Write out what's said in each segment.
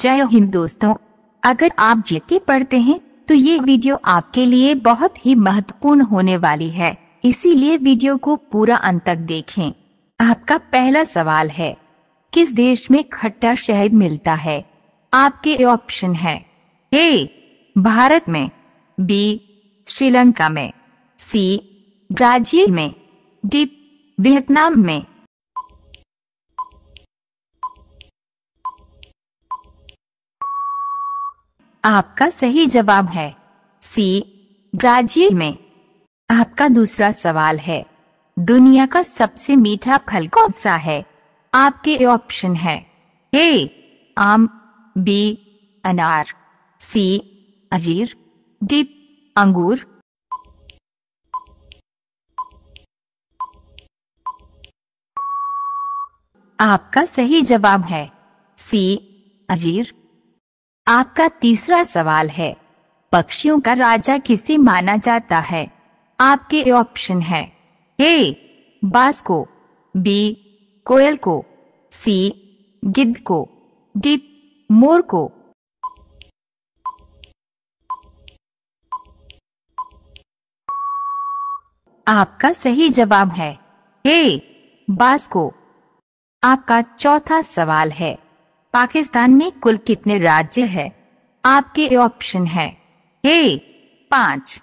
जय हिंद दोस्तों अगर आप जीके पढ़ते हैं तो ये वीडियो आपके लिए बहुत ही महत्वपूर्ण होने वाली है इसीलिए वीडियो को पूरा अंत तक देखें आपका पहला सवाल है किस देश में खट्टा शहद मिलता है आपके ऑप्शन है ए भारत में बी श्रीलंका में सी ब्राजील में डी वियतनाम में आपका सही जवाब है सी ब्राजील में आपका दूसरा सवाल है दुनिया का सबसे मीठा फल कौन सा है आपके ऑप्शन है ए आम बी अनार सी अजीर डी अंगूर आपका सही जवाब है सी अजीर आपका तीसरा सवाल है पक्षियों का राजा किसे माना जाता है आपके ऑप्शन है ए बास को बी कोयल को सी गिद्ध को डी मोर को आपका सही जवाब है ए बास को आपका चौथा सवाल है पाकिस्तान में कुल कितने राज्य है आपके ऑप्शन है ए पांच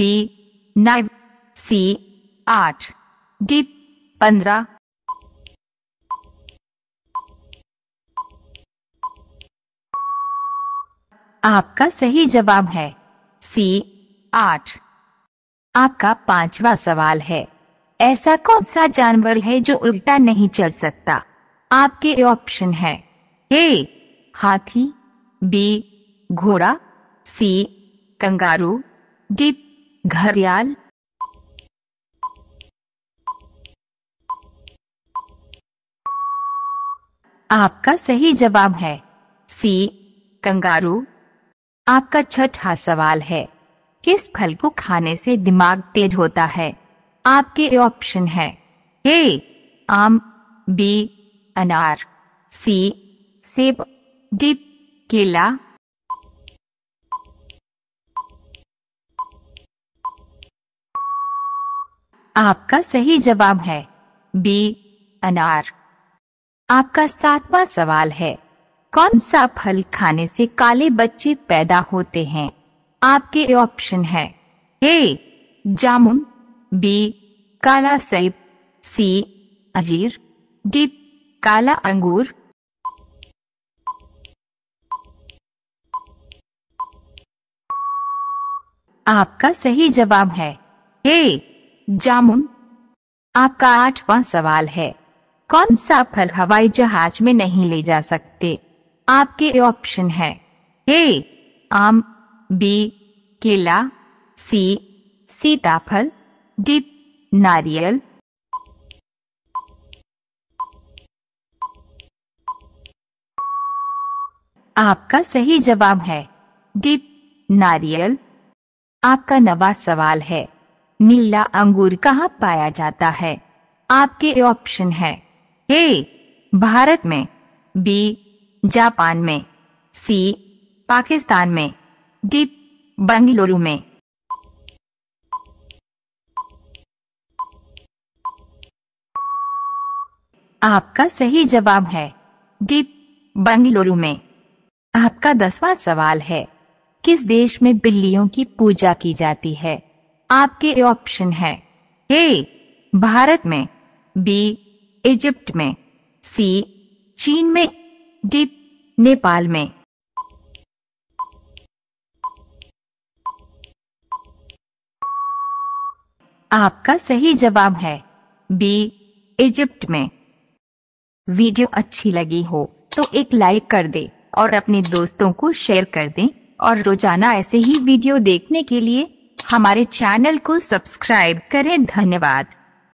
बी नाइव सी आठ डी पंद्रह आपका सही जवाब है सी आठ आपका पांचवा सवाल है ऐसा कौन सा जानवर है जो उल्टा नहीं चल सकता आपके ऑप्शन है ए हाथी बी घोड़ा सी कंगारू डी घरियाल आपका सही जवाब है सी कंगारू आपका छठा सवाल है किस फल को खाने से दिमाग तेज होता है आपके ऑप्शन है ए आम बी अनार सी सेब डिप केला आपका सही जवाब है बी अनार आपका सातवां सवाल है कौन सा फल खाने से काले बच्चे पैदा होते हैं आपके ऑप्शन है ए जामुन बी काला सेब सी अजीर डी काला अंगूर आपका सही जवाब है हे जामुन आपका आठवां सवाल है कौन सा फल हवाई जहाज में नहीं ले जा सकते आपके ऑप्शन है ए आम बी केला सी सीताफल डी नारियल आपका सही जवाब है डिप नारियल आपका नवा सवाल है नीला अंगूर कहाँ पाया जाता है आपके ऑप्शन है ए भारत में बी जापान में सी पाकिस्तान में डी बंगलुरु में आपका सही जवाब है डीप बंगलुरु में आपका दसवां सवाल है किस देश में बिल्लियों की पूजा की जाती है आपके ऑप्शन है ए भारत में बी इजिप्ट में सी चीन में डी नेपाल में आपका सही जवाब है बी इजिप्ट में वीडियो अच्छी लगी हो तो एक लाइक कर दे और अपने दोस्तों को शेयर कर दें और रोजाना ऐसे ही वीडियो देखने के लिए हमारे चैनल को सब्सक्राइब करें धन्यवाद